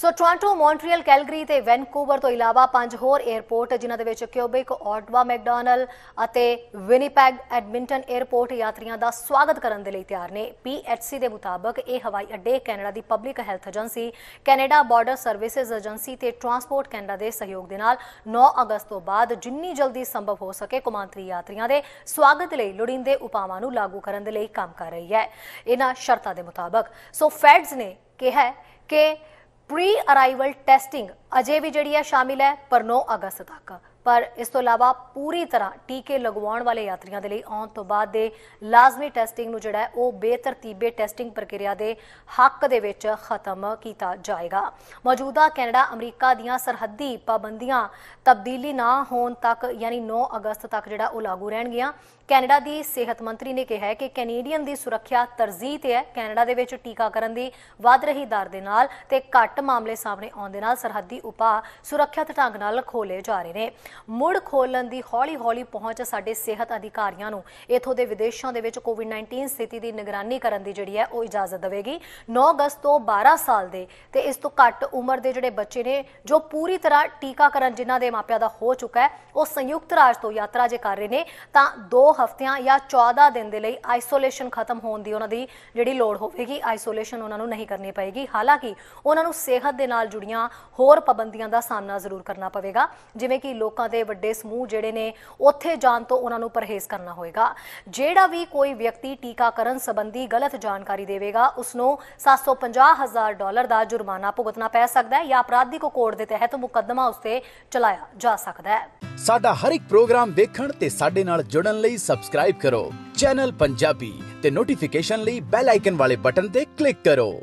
ਸੋ Toronto Montreal Calgary ਤੇ Vancouver ਤੋਂ ਇਲਾਵਾ ਪੰਜ ਹੋਰ 에ਅਰਪੋਰਟ ਜਿਨ੍ਹਾਂ ਦੇ ਵਿੱਚ ਕਿਊਬਿਕ ਆਟਵਾ ਮੈਕਡੋਨਲ ਅਤੇ ਵਿਨੀਪੈਗ ਐਡਮਿੰਟਨ 에ਅਰਪੋਰਟ ਯਾਤਰੀਆਂ ਦਾ ਸਵਾਗਤ ਕਰਨ ਦੇ ਲਈ ਤਿਆਰ ਨੇ ਪੀਐਚਸੀ ਦੇ ਮੁਤਾਬਕ ਇਹ ਹਵਾਈ ਅੱਡੇ ਕੈਨੇਡਾ ਦੀ public health agency Canada border services agency ਤੇ ਟਰਾਂਸਪੋਰਟ ਕੈਨੇਡਾ ਦੇ ਸਹਿਯੋਗ ਦੇ ਨਾਲ 9 ਅਗਸਤ ਤੋਂ ਬਾਅਦ ਜਿੰਨੀ ਜਲਦੀ ਸੰਭਵ ਹੋ ਸਕੇ ਕੁਮਾਂਤਰੀ ਯਾਤਰੀਆਂ ਦੇ ਸਵਾਗਤ ਲਈ ਲੋੜੀਂਦੇ ਉਪਾਵਾਂ ਨੂੰ ਲਾਗੂ ਕਰਨ ਦੇ ਲਈ ਕੰਮ ਕਰ ਰਹੀ ਹੈ ਇਹਨਾਂ ਸ਼ਰਤਾਂ ਦੇ ਮੁਤਾਬਕ ਸੋ ਫੈਡਸ ਨੇ ਕਿਹਾ ਕਿ ਪ੍ਰੀ ਅਰਾਈਵਲ ਟੈਸਟਿੰਗ ਅਜੇ ਵੀ ਜਿਹੜੀ ਹੈ ਸ਼ਾਮਿਲ ਹੈ ਪਰ 9 ਅਗਸਤ ਤੱਕ ਪਰ ਇਸ ਤੋਂ ਇਲਾਵਾ ਪੂਰੀ ਤਰ੍ਹਾਂ ਟੀਕੇ ਲਗਵਾਉਣ ਵਾਲੇ ਯਾਤਰੀਆਂ ਦੇ ਲਈ ਆਉਣ ਤੋਂ ਬਾਅਦ ਦੇ ਲਾਜ਼ਮੀ ਟੈਸਟਿੰਗ ਨੂੰ ਜਿਹੜਾ ਉਹ ਬੇਤਰਤੀਬੇ ਟੈਸਟਿੰਗ ਪ੍ਰਕਿਰਿਆ ਦੇ ਹੱਕ ਦੇ ਵਿੱਚ ਖਤਮ ਕੀਤਾ ਜਾਏਗਾ ਮੌਜੂਦਾ ਕੈਨੇਡਾ ਅਮਰੀਕਾ ਦੀਆਂ ਸਰਹੱਦੀ ਪਾਬੰਦੀਆਂ ਤਬਦੀਲੀ ਨਾ ਹੋਣ ਤੱਕ ਯਾਨੀ 9 ਅਗਸਤ ਤੱਕ ਜਿਹੜਾ ਉਹ ਲਾਗੂ ਰਹਿਣਗੀਆਂ ਕੈਨੇਡਾ ਦੀ ਸਿਹਤ ਮੰਤਰੀ ਨੇ ਕਿਹਾ ਹੈ ਕਿ ਕੈਨੇਡੀਅਨ ਦੀ ਸੁਰੱਖਿਆ ਤਰਜੀਹ ਤੇ ਹੈ ਕੈਨੇਡਾ ਦੇ ਵਿੱਚ ਟੀਕਾਕਰਨ ਦੀ ਵਧ ਰਹੀ ਦਰ ਦੇ ਨਾਲ ਤੇ ਘੱਟ ਮਾਮਲੇ ਸਾਹਮਣੇ ਆਉਣ ਦੇ ਨਾਲ ਸਰਹੱਦੀ ਉਪਾਅ ਸੁਰੱਖਿਅਤ ਢੰਗ ਨਾਲ ਖੋਲੇ ਜਾ ਰਹੇ ਨੇ ਮੁੜ ਖੋਲਣ ਦੀ ਹੌਲੀ-ਹੌਲੀ ਪਹੁੰਚ ਸਾਡੇ ਸਿਹਤ ਅਧਿਕਾਰੀਆਂ ਨੂੰ ਇਥੋਂ ਦੇ ਵਿਦੇਸ਼ਾਂ ਦੇ ਵਿੱਚ ਕੋਵਿਡ-19 ਸਥਿਤੀ ਦੀ ਨਿਗਰਾਨੀ ਕਰਨ ਦੀ ਜਿਹੜੀ ਹੈ ਉਹ ਇਜਾਜ਼ਤ ਦੇਵੇਗੀ 9 ਅਗਸਤ ਤੋਂ 12 ਸਾਲ ਦੇ ਤੇ ਇਸ ਤੋਂ ਘੱਟ ਉਮਰ ਦੇ ਜਿਹੜੇ ਬੱਚੇ ਨੇ ਜੋ ਪੂਰੀ ਤਰ੍ਹਾਂ ਟੀਕਾਕਰਨ ਜਿਨ੍ਹਾਂ ਦੇ ਮਾਪਿਆਂ ਦਾ ਹੋ ਚੁੱਕਾ ਹੈ ਉਹ ਸੰਯੁਕਤ ਰਾਜ ਤੋਂ ਯਾਤਰਾ ਜੇ ਕਰ ਰਹੇ ਨੇ ਤਾਂ 2 ਹਫ਼ਤਿਆਂ ਜਾਂ 14 ਦਿਨ ਦੇ ਲਈ ਆਈਸੋਲੇਸ਼ਨ ਖਤਮ ਹੋਣ ਦੀ ਉਹਨਾਂ ਦੀ ਜਿਹੜੀ ਲੋੜ ਹੋਵੇਗੀ ਆਈਸੋਲੇਸ਼ਨ ਉਹਨਾਂ ਨੂੰ ਨਹੀਂ ਕਰਨੀ ਪਏਗੀ ਹਾਲਾਂਕਿ ਉਹਨਾਂ ਨੂੰ ਸਿਹਤ ਦੇ ਨਾਲ ਜੁੜੀਆਂ ਹੋਰ ਪਾਬੰਦੀਆਂ ਦਾ ਸਾਹਮਣਾ ਜ਼ਰੂਰ ਕਰਨਾ ਪਵੇਗਾ ਜਿਵੇਂ ਕਿ ਲੋਕ ਲੋਕਾਂ ਦੇ ਵੱਡੇ ਸਮੂਹ ਜਿਹੜੇ ਨੇ ਉੱਥੇ ਜਾਣ ਤੋਂ ਉਹਨਾਂ ਨੂੰ ਪਰਹੇਜ਼ ਕਰਨਾ ਹੋਏਗਾ ਜਿਹੜਾ ਵੀ ਕੋਈ ਵਿਅਕਤੀ ਟੀਕਾਕਰਨ ਸੰਬੰਧੀ ਗਲਤ ਜਾਣਕਾਰੀ ਦੇਵੇਗਾ ਉਸ ਨੂੰ 750000 ਡਾਲਰ ਦਾ ਜੁਰਮਾਨਾ ਭੁਗਤਣਾ ਪੈ ਸਕਦਾ ਹੈ ਜਾਂ ਕੋ ਕੋਡ ਦੇ ਤਹਿਤ ਮੁਕੱਦਮਾ ਉਸਤੇ ਚਲਾਇਆ ਜਾ ਸਕਦਾ ਹੈ ਸਾਡਾ ਹਰ ਇੱਕ ਪ੍ਰੋਗਰਾਮ ਦੇਖਣ ਤੇ ਸਾਡੇ ਨਾਲ ਜੁੜਨ ਲਈ ਸਬਸਕ੍ਰਾਈਬ ਕਰੋ ਚੈਨਲ ਪੰਜਾਬੀ ਤੇ ਨੋਟੀਫਿਕੇਸ਼ਨ ਲਈ ਬੈਲ ਆਈਕਨ ਵਾਲੇ ਬਟਨ ਤੇ ਕਲਿੱਕ ਕਰੋ